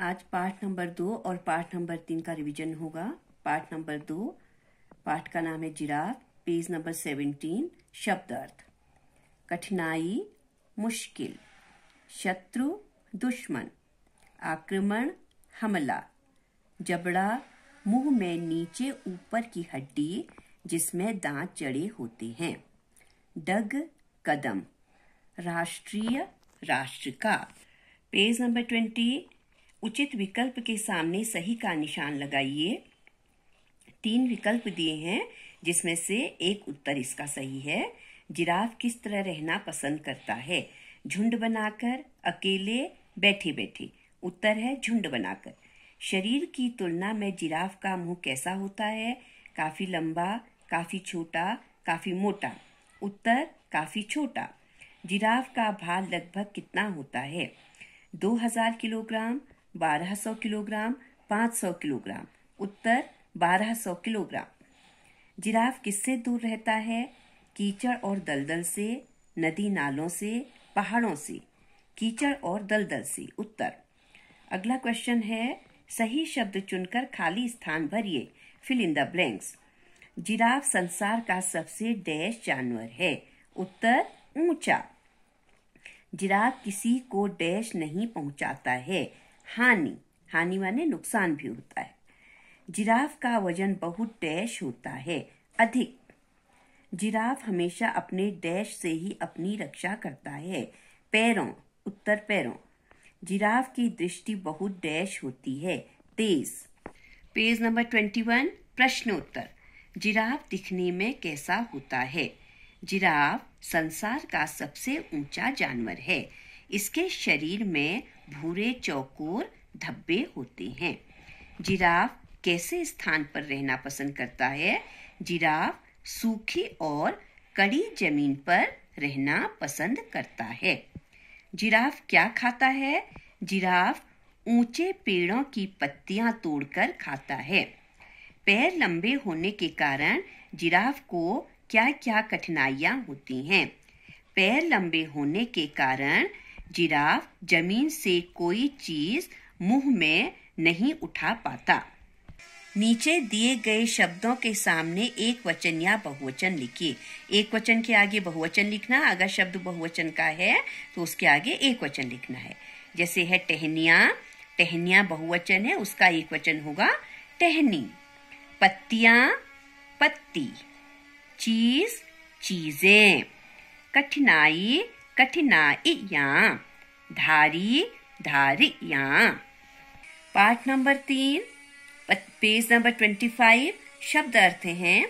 आज पाठ नंबर दो और पाठ नंबर तीन का रिवीजन होगा पाठ नंबर दो पाठ का नाम है जिराफ पेज नंबर सेवेंटीन अर्थ कठिनाई मुश्किल शत्रु दुश्मन आक्रमण हमला जबड़ा मुंह में नीचे ऊपर की हड्डी जिसमें दांत चढ़े होते हैं डग कदम राष्ट्रीय राष्ट्र का पेज नंबर ट्वेंटी उचित विकल्प के सामने सही का निशान लगाइए तीन विकल्प दिए हैं जिसमें से एक उत्तर इसका सही है जिराफ किस तरह रहना पसंद करता है झुंड बनाकर अकेले बैठे बैठे उत्तर है झुंड बनाकर शरीर की तुलना में जिराफ का मुंह कैसा होता है काफी लंबा काफी छोटा काफी मोटा उत्तर काफी छोटा जिराफ का भार लगभग कितना होता है 2000 किलोग्राम 1200 किलोग्राम 500 किलोग्राम उत्तर 1200 किलोग्राम जिराफ किससे दूर रहता है कीचड़ और दलदल से नदी नालों से पहाड़ों से कीचड़ और दलदल से उत्तर अगला क्वेश्चन है सही शब्द चुनकर खाली स्थान भरिए fill in the blanks giraffe संसार का सबसे डैश जानवर है उत्तर ऊंचा जिराफ किसी को डैश नहीं पहुंचाता है हानि हानि माने नुकसान भी होता है जिराफ का वजन बहुत डैश होता है अधिक जिराफ हमेशा अपने डैश से ही अपनी रक्षा करता है पैरों उत्तर पैरों जिराफ की दृष्टि बहुत डैश होती है तेज पेज नंबर ट्वेंटी वन प्रश्नोत्तर जिराफ दिखने में कैसा होता है जिराफ संसार का सबसे ऊंचा जानवर है इसके शरीर में भूरे चौकोर धब्बे होते हैं जिराफ कैसे स्थान पर रहना पसंद करता है जिराफ सूखी और कड़ी जमीन पर रहना पसंद करता है जिराफ क्या खाता है जिराफ ऊंचे पेड़ों की पत्तियां तोड़कर खाता है पैर लंबे होने के कारण जिराफ को क्या क्या कठिनाइयां होती हैं पैर लंबे होने के कारण जिराफ जमीन से कोई चीज मुंह में नहीं उठा पाता नीचे दिए गए शब्दों के सामने एक वचन या बहुवचन लिखिए एक वचन के आगे बहुवचन लिखना अगर शब्द बहुवचन का है तो उसके आगे एक वचन लिखना है जैसे है टहनिया टहनिया बहुवचन है उसका एक वचन होगा टहनी पत्तियां पत्ती चीज चीजें कठिनाई कठिनाइयाँ धारी धारियाँ पार्ट नंबर तीन पेज नंबर ट्वेंटी फाइव शब्द अर्थ हैं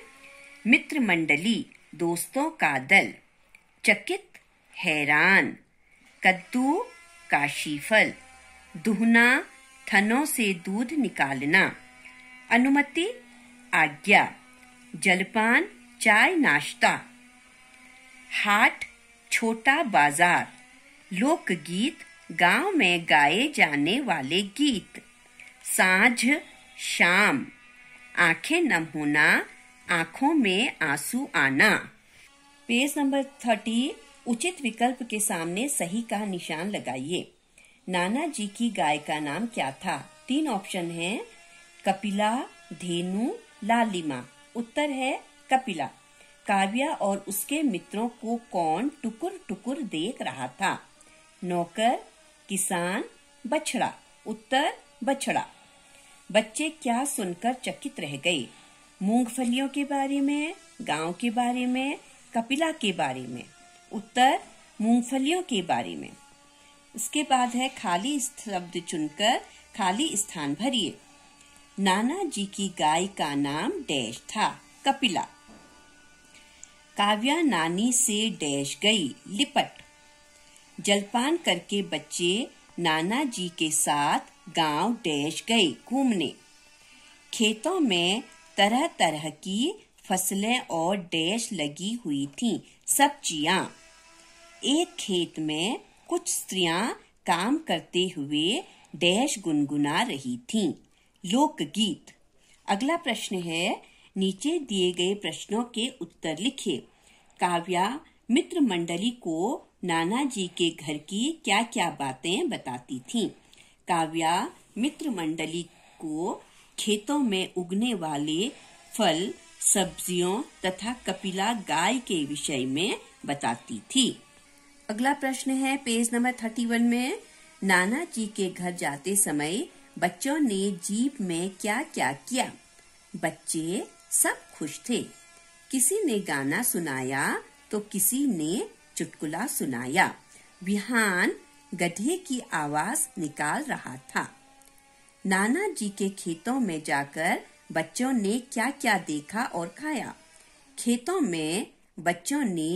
मित्र मंडली दोस्तों का दल चकित हैरान कद्दू काशीफल दुहना थनों से दूध निकालना अनुमति आज्ञा जलपान चाय नाश्ता हाट छोटा बाजार लोकगीत गांव में गाए जाने वाले गीत सांझ शाम आंखें नम होना आंखों में आंसू आना पेज नंबर थर्टी उचित विकल्प के सामने सही का निशान लगाइए नाना जी की गाय का नाम क्या था तीन ऑप्शन हैं कपिला धेनु लालिमा उत्तर है कपिला काव्या और उसके मित्रों को कौन टुकुर टुकुर देख रहा था नौकर किसान बछड़ा उत्तर बछड़ा बच्चे क्या सुनकर चकित रह गए मूंगफलियों के बारे में गांव के बारे में कपिला के बारे में उत्तर मूंगफलियों के बारे में उसके बाद है खाली शब्द चुनकर खाली स्थान भरिए नाना जी की गाय का नाम डैश था कपिला काव्या नानी से डैश गई लिपट जलपान करके बच्चे नाना जी के साथ गांव डैश गए घूमने खेतों में तरह तरह की फसलें और डैश लगी हुई थी सब्जियां एक खेत में कुछ स्त्रियां काम करते हुए डैश गुनगुना रही थीं लोकगीत अगला प्रश्न है नीचे दिए गए प्रश्नों के उत्तर लिखे काव्या मित्र मंडली को नाना जी के घर की क्या क्या बातें बताती थीं। काव्या मित्र मंडली को खेतों में उगने वाले फल सब्जियों तथा कपिला गाय के विषय में बताती थी अगला प्रश्न है पेज नंबर थर्टी वन में नाना जी के घर जाते समय बच्चों ने जीप में क्या क्या किया बच्चे सब खुश थे किसी ने गाना सुनाया तो किसी ने चुटकुला सुनाया विहान गधे की आवाज निकाल रहा था नाना जी के खेतों में जाकर बच्चों ने क्या क्या देखा और खाया खेतों में बच्चों ने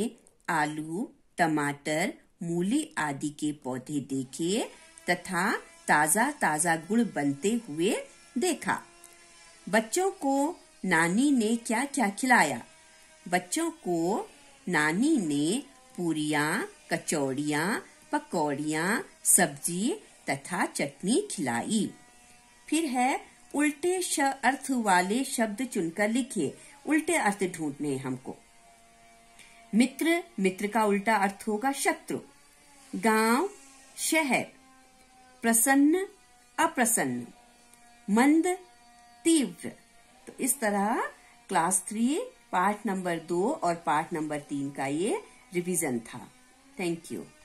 आलू टमाटर मूली आदि के पौधे देखे तथा ताजा ताजा गुड़ बनते हुए देखा बच्चों को नानी ने क्या क्या खिलाया बच्चों को नानी ने पूरिया कचौड़िया पकौड़िया सब्जी तथा चटनी खिलाई फिर है उल्टे अर्थ वाले शब्द चुनकर लिखे उल्टे अर्थ ढूंढने हमको मित्र मित्र का उल्टा अर्थ होगा शत्रु गांव शहर प्रसन्न अप्रसन्न मंद तीव्र तो इस तरह क्लास थ्री पार्ट नंबर दो और पार्ट नंबर तीन का ये रिवीजन था थैंक यू